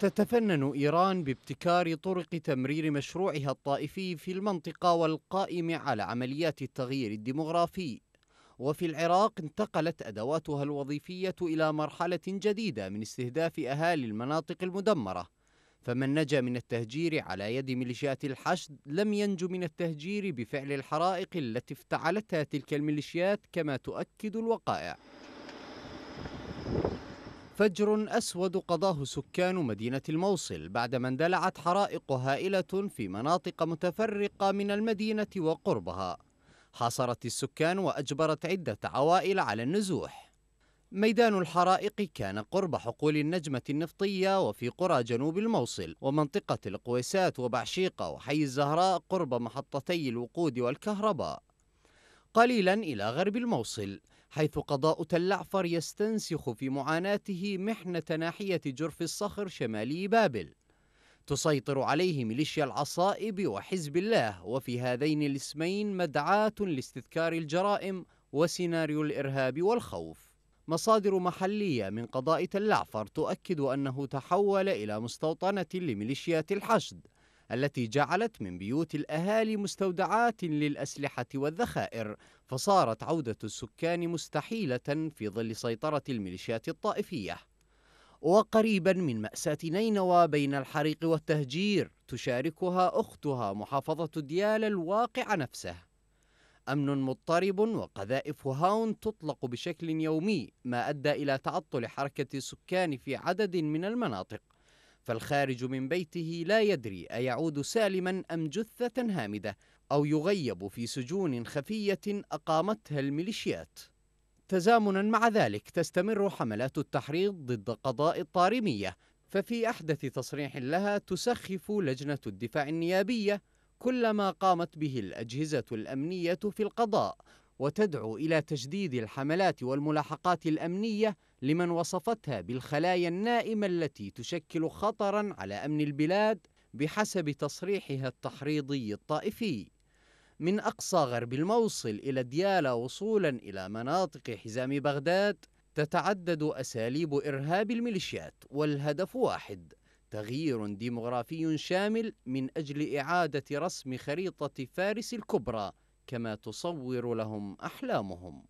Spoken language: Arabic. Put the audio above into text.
تتفنن إيران بابتكار طرق تمرير مشروعها الطائفي في المنطقة والقائم على عمليات التغيير الديمغرافي وفي العراق انتقلت أدواتها الوظيفية إلى مرحلة جديدة من استهداف أهالي المناطق المدمرة فمن نجا من التهجير على يد ميليشيات الحشد لم ينج من التهجير بفعل الحرائق التي افتعلتها تلك الميليشيات كما تؤكد الوقائع فجر أسود قضاه سكان مدينة الموصل بعدما اندلعت حرائق هائلة في مناطق متفرقة من المدينة وقربها حاصرت السكان وأجبرت عدة عوائل على النزوح ميدان الحرائق كان قرب حقول النجمة النفطية وفي قرى جنوب الموصل ومنطقة القويسات وبعشيقة وحي الزهراء قرب محطتي الوقود والكهرباء قليلا إلى غرب الموصل حيث قضاء تل عفر يستنسخ في معاناته محنة ناحية جرف الصخر شمالي بابل تسيطر عليه ميليشيا العصائب وحزب الله وفي هذين الاسمين مدعاة لاستذكار الجرائم وسيناريو الإرهاب والخوف مصادر محلية من قضاء تل عفر تؤكد أنه تحول إلى مستوطنة لميليشيات الحشد التي جعلت من بيوت الأهالي مستودعات للأسلحة والذخائر فصارت عودة السكان مستحيلة في ظل سيطرة الميليشيات الطائفية وقريبا من مأساة نينوى بين الحريق والتهجير تشاركها أختها محافظة ديال الواقع نفسه أمن مضطرب وقذائف هاون تطلق بشكل يومي ما أدى إلى تعطل حركة السكان في عدد من المناطق فالخارج من بيته لا يدري أيعود سالما أم جثة هامدة أو يغيب في سجون خفية أقامتها الميليشيات تزامنا مع ذلك تستمر حملات التحريض ضد قضاء الطارمية ففي أحدث تصريح لها تسخف لجنة الدفاع النيابية كل ما قامت به الأجهزة الأمنية في القضاء وتدعو إلى تجديد الحملات والملاحقات الأمنية لمن وصفتها بالخلايا النائمة التي تشكل خطرا على أمن البلاد بحسب تصريحها التحريضي الطائفي من أقصى غرب الموصل إلى ديالى وصولا إلى مناطق حزام بغداد تتعدد أساليب إرهاب الميليشيات والهدف واحد تغيير ديمغرافي شامل من أجل إعادة رسم خريطة فارس الكبرى كما تصور لهم احلامهم